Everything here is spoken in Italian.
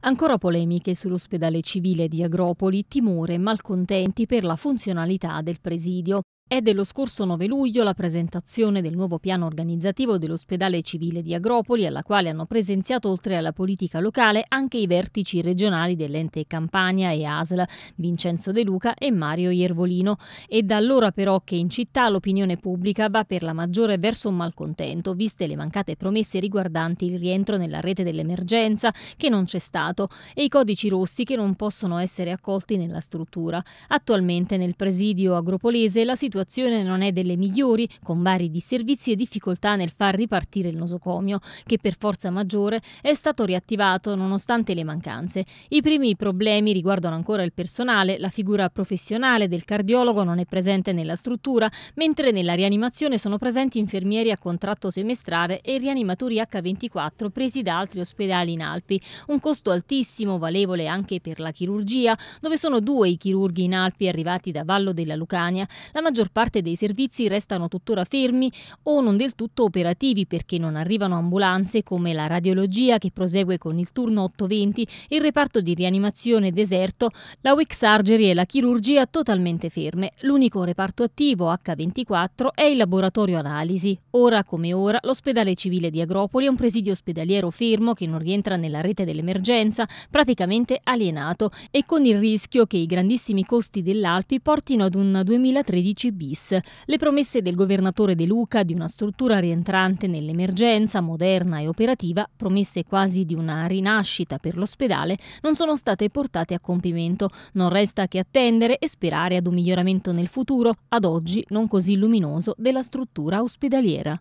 Ancora polemiche sull'ospedale civile di Agropoli, timore e malcontenti per la funzionalità del presidio. È dello scorso 9 luglio la presentazione del nuovo piano organizzativo dell'ospedale civile di Agropoli, alla quale hanno presenziato oltre alla politica locale anche i vertici regionali dell'ente Campania e ASL, Vincenzo De Luca e Mario Iervolino. È da allora però che in città l'opinione pubblica va per la maggiore verso un malcontento, viste le mancate promesse riguardanti il rientro nella rete dell'emergenza, che non c'è stato, e i codici rossi che non possono essere accolti nella struttura. Attualmente nel presidio agropolese la situazione situazione non è delle migliori, con vari disservizi e difficoltà nel far ripartire il nosocomio, che per forza maggiore è stato riattivato nonostante le mancanze. I primi problemi riguardano ancora il personale, la figura professionale del cardiologo non è presente nella struttura, mentre nella rianimazione sono presenti infermieri a contratto semestrale e rianimatori H24 presi da altri ospedali in Alpi. Un costo altissimo, valevole anche per la chirurgia, dove sono due i chirurghi in Alpi arrivati da Vallo della Lucania. La maggior maggior parte dei servizi restano tuttora fermi o non del tutto operativi perché non arrivano ambulanze come la radiologia che prosegue con il turno 820, il reparto di rianimazione deserto, la WIC Surgery e la chirurgia totalmente ferme. L'unico reparto attivo H24 è il laboratorio analisi. Ora come ora l'ospedale civile di Agropoli è un presidio ospedaliero fermo che non rientra nella rete dell'emergenza, praticamente alienato e con il rischio che i grandissimi costi dell'Alpi portino ad un 2013 bis. Le promesse del governatore De Luca di una struttura rientrante nell'emergenza, moderna e operativa, promesse quasi di una rinascita per l'ospedale, non sono state portate a compimento. Non resta che attendere e sperare ad un miglioramento nel futuro, ad oggi non così luminoso, della struttura ospedaliera.